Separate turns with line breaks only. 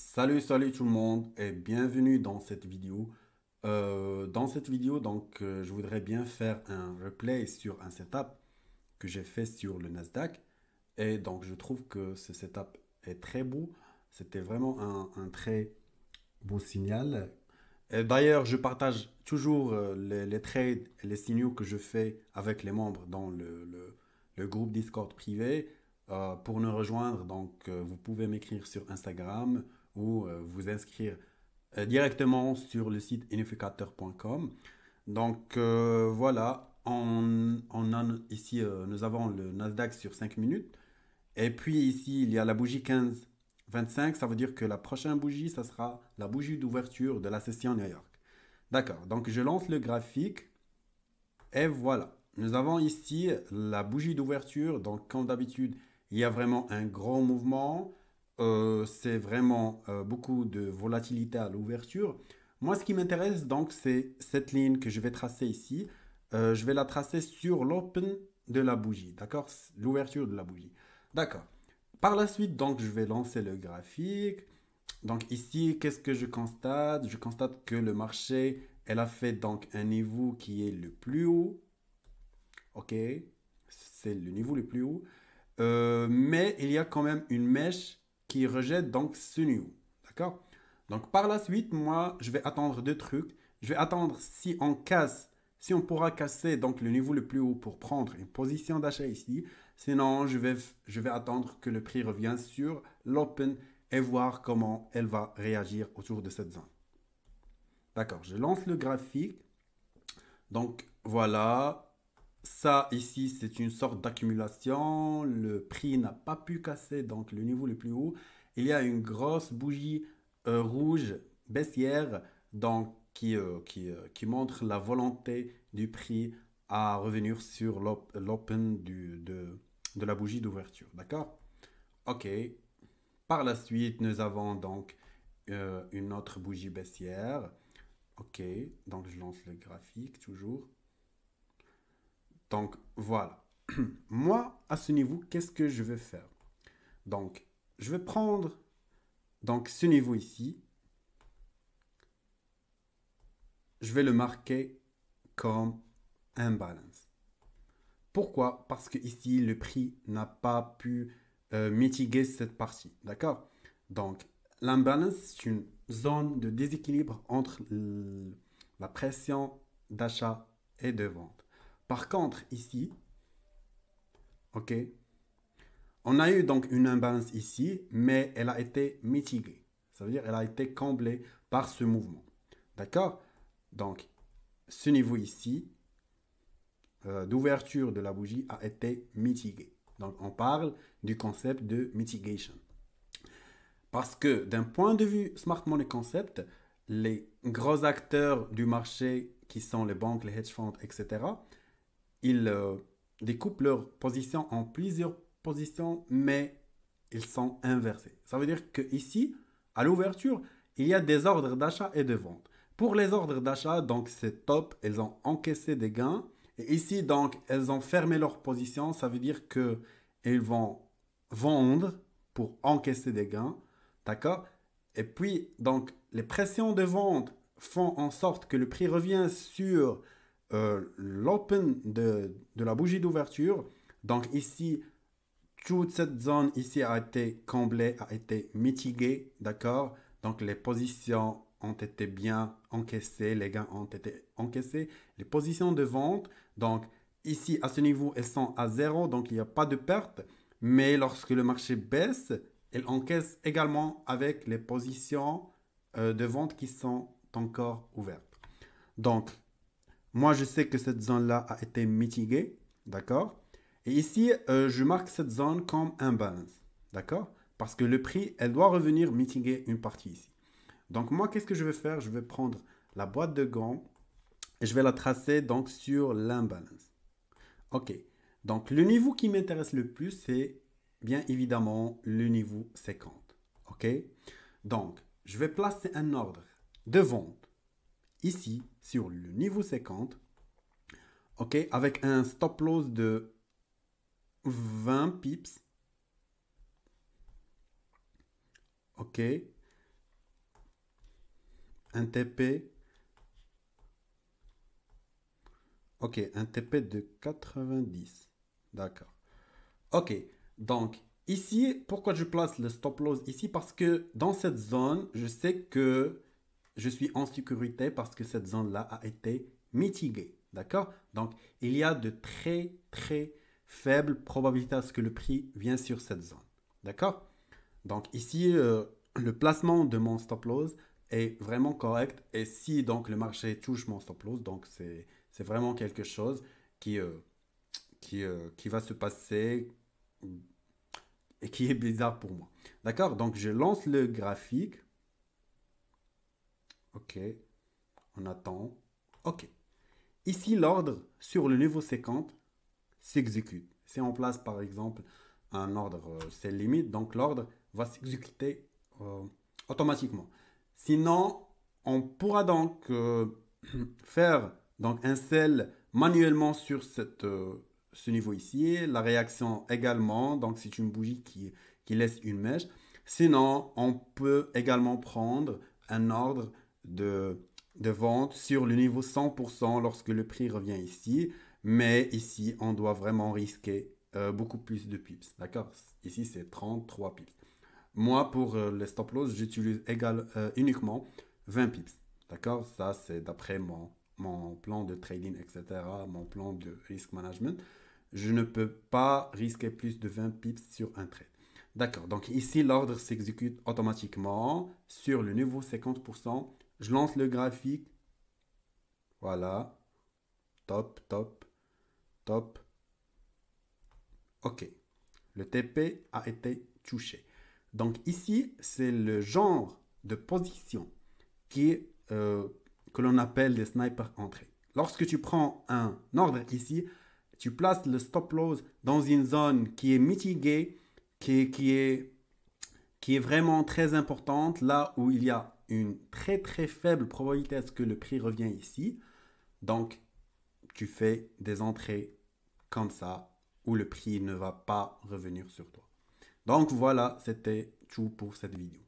Salut, salut tout le monde et bienvenue dans cette vidéo. Euh, dans cette vidéo, donc, euh, je voudrais bien faire un replay sur un setup que j'ai fait sur le Nasdaq. Et donc, je trouve que ce setup est très beau. C'était vraiment un, un, très beau signal D'ailleurs, je partage toujours euh, les, trades et les signaux que je fais avec les membres dans le, groupe Discord privé. Euh, pour nous rejoindre, donc, euh, vous pouvez m'écrire sur Instagram ou vous inscrire directement sur le site unificateur.com. Donc voilà, on, ici, nous avons le Nasdaq sur 5 minutes. Et puis ici, il y a la bougie 15 25, ça veut dire que la prochaine bougie, ça sera la bougie d'ouverture de la session New York. D'accord, donc je lance le graphique. Et voilà, nous avons ici la bougie d'ouverture. Donc comme d'habitude, il y a vraiment un grand mouvement. Euh, c'est vraiment euh, beaucoup de volatilité à l'ouverture. Moi, ce qui m'intéresse, donc, c'est cette ligne que je vais tracer ici. Euh, je vais la tracer sur l'open de la bougie, d'accord L'ouverture de la bougie. D'accord. Par la suite, donc, je vais lancer le graphique. Donc ici, qu'est-ce que je constate Je constate que le marché, elle a fait donc un niveau qui est le plus haut. Ok, c'est le niveau le plus haut. Euh, mais il y a quand même une mèche qui rejette donc ce niveau. D'accord Donc par la suite, moi, je vais attendre deux trucs. Je vais attendre si on casse si on pourra casser donc le niveau le plus haut pour prendre une position d'achat ici, sinon je vais, je vais attendre que le prix revienne sur l'open et voir comment elle va réagir autour de cette zone. D'accord, je lance le graphique. Donc voilà, ça ici c'est une sorte d'accumulation. Le prix n'a pas pu casser donc le niveau le plus haut. Il y a une grosse bougie euh, rouge baissière donc euh, euh, qui, montre la volonté du prix à revenir sur l'open de, la bougie d'ouverture. D'accord Ok. Par la suite, nous avons donc euh, une autre bougie baissière. Ok. Donc, je lance le graphique toujours. Donc, voilà. Moi, à ce niveau, qu'est-ce que je vais faire Donc, je vais prendre donc, ce niveau ici je vais le marquer comme imbalance. Pourquoi Parce que ici, le prix n'a pas pu euh, mitiguer cette partie. D'accord Donc, l'imbalance, c'est une zone de déséquilibre entre la pression d'achat et de vente. Par contre, ici, OK, on a eu donc une imbalance ici, mais elle a été mitigée. Ça veut dire qu'elle a été comblée par ce mouvement. D'accord donc, ce niveau ici d'ouverture euh, de la bougie a été mitigé. Donc, on parle du concept de mitigation. Parce que d'un point de vue smart money concept, les gros acteurs du marché qui sont les banques, les hedge funds, etc., ils euh, découpent leurs positions en plusieurs positions, mais ils sont inversés. Ça veut dire qu'ici, à l'ouverture, il y a des ordres d'achat et de vente. Pour les ordres d'achat, donc c'est top, elles ont encaissé des gains. Et ici, donc, elles ont fermé leur position, ça veut dire qu'elles vont vendre pour encaisser des gains, d'accord Et puis, donc, les pressions de vente font en sorte que le prix revient sur euh, l'open de, de, la bougie d'ouverture. Donc ici, toute cette zone ici a été comblée, a été mitigée, d'accord Donc les positions ont été bien encaissés, les gains ont été encaissés. Les positions de vente, donc ici à ce niveau, elles sont à zéro, donc il n'y a pas de perte. Mais lorsque le marché baisse, elles encaissent également avec les positions euh, de vente qui sont encore ouvertes. Donc, moi, je sais que cette zone-là a été mitigée, d'accord Et ici, euh, je marque cette zone comme un balance, d'accord Parce que le prix, elle doit revenir mitiguer une partie ici. Donc moi, qu'est-ce que je vais faire Je vais prendre la boîte de gants et je vais la tracer donc sur l'imbalance. Ok, donc le niveau qui m'intéresse le plus, c'est bien évidemment le niveau 50. Ok, donc je vais placer un ordre de vente ici sur le niveau 50. Ok, avec un stop loss de 20 pips. Ok, un TP. Ok, un TP de 90. D'accord. Ok, donc ici, pourquoi je place le stop loss ici Parce que dans cette zone, je sais que je suis en sécurité parce que cette zone-là a été mitigée. D'accord Donc, il y a de très, très faibles probabilités à ce que le prix vienne sur cette zone. D'accord Donc, ici, euh, le placement de mon stop loss est vraiment correct. Et si donc le marché touche mon stop loss, donc c'est vraiment quelque chose qui, euh, euh, qui, va se passer et qui est bizarre pour moi. D'accord Donc je lance le graphique. Ok. On attend. Ok. Ici, l'ordre sur le niveau 50 s'exécute. Si en place par exemple un ordre, euh, c'est limite, donc l'ordre va s'exécuter automatiquement. Sinon, on pourra donc euh, faire donc un sel manuellement sur euh, ce niveau ici. La réaction également, donc c'est une bougie qui, laisse une mèche. Sinon, on peut également prendre un ordre de, vente sur le niveau 100% lorsque le prix revient ici. Mais ici, on doit vraiment risquer euh, beaucoup plus de pips. D'accord Ici, c'est 33 pips. Moi, pour euh, les stop loss, j'utilise euh, uniquement 20 pips. D'accord Ça, c'est d'après mon, mon plan de trading, etc., mon plan de risk management. Je ne peux pas risquer plus de 20 pips sur un trade. D'accord, donc ici, l'ordre s'exécute automatiquement sur le niveau 50%. Je lance le graphique. Voilà. Top, top, top. OK. Le TP a été touché. Donc ici, c'est le genre de position euh, que l'on appelle des sniper entrées. Lorsque tu prends un ordre ici, tu places le stop loss dans une zone qui est mitigée, qui, est, vraiment très importante, là où il y a une très très faible probabilité que le prix revienne ici. Donc, tu fais des entrées comme ça, où le prix ne va pas revenir sur toi. Donc voilà, c'était tout pour cette vidéo.